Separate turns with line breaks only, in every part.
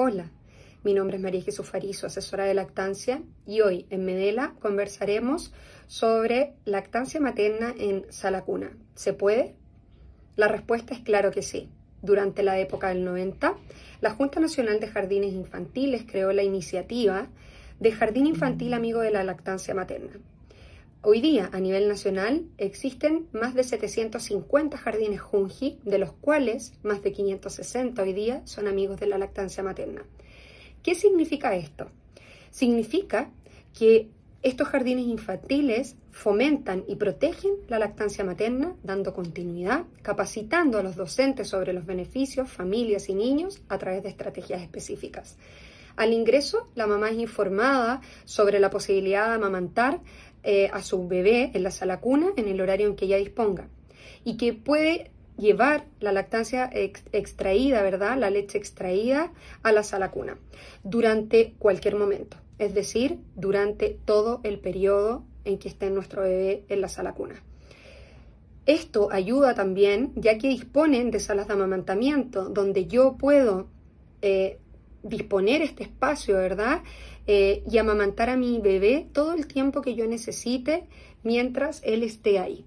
Hola, mi nombre es María Jesús Farizo, asesora de lactancia, y hoy en Medela conversaremos sobre lactancia materna en Salacuna. ¿Se puede? La respuesta es claro que sí. Durante la época del 90, la Junta Nacional de Jardines Infantiles creó la iniciativa de Jardín Infantil Amigo de la Lactancia Materna, Hoy día, a nivel nacional, existen más de 750 jardines Junji, de los cuales más de 560 hoy día son amigos de la lactancia materna. ¿Qué significa esto? Significa que estos jardines infantiles fomentan y protegen la lactancia materna, dando continuidad, capacitando a los docentes sobre los beneficios, familias y niños a través de estrategias específicas. Al ingreso, la mamá es informada sobre la posibilidad de amamantar eh, a su bebé en la sala cuna en el horario en que ella disponga y que puede llevar la lactancia extraída, ¿verdad? La leche extraída a la sala cuna durante cualquier momento, es decir, durante todo el periodo en que esté nuestro bebé en la sala cuna. Esto ayuda también, ya que disponen de salas de amamantamiento, donde yo puedo eh, disponer este espacio, ¿verdad? Eh, y amamantar a mi bebé todo el tiempo que yo necesite mientras él esté ahí.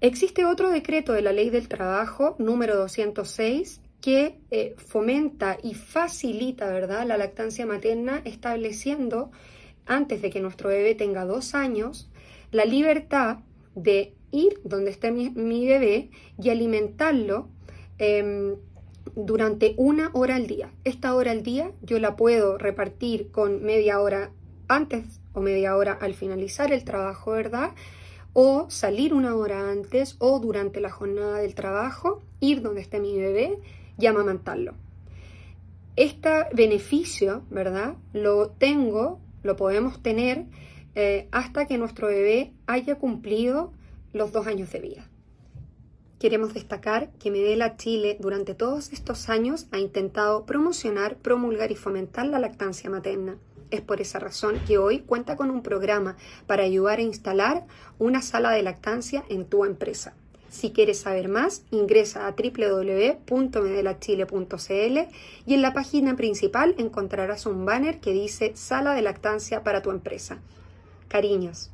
Existe otro decreto de la Ley del Trabajo, número 206, que eh, fomenta y facilita, ¿verdad?, la lactancia materna, estableciendo, antes de que nuestro bebé tenga dos años, la libertad de ir donde esté mi, bebé y alimentarlo. Em, durante una hora al día. Esta hora al día yo la puedo repartir con media hora antes o media hora al finalizar el trabajo, ¿verdad? O salir una hora antes o durante la jornada del trabajo, ir donde esté mi bebé y amamantarlo. Este beneficio, ¿verdad? Lo tengo, lo podemos tener eh, hasta que nuestro bebé haya cumplido los dos años de vida queremos destacar que Medela Chile durante todos estos años ha intentado promocionar, promulgar y fomentar la lactancia materna. Es por esa razón que hoy cuenta con un programa para ayudar a instalar una sala de lactancia en tu empresa. Si quieres saber más, ingresa a www.medelachile.cl y en la página principal encontrarás un banner que dice Sala de Lactancia para tu empresa. Cariños.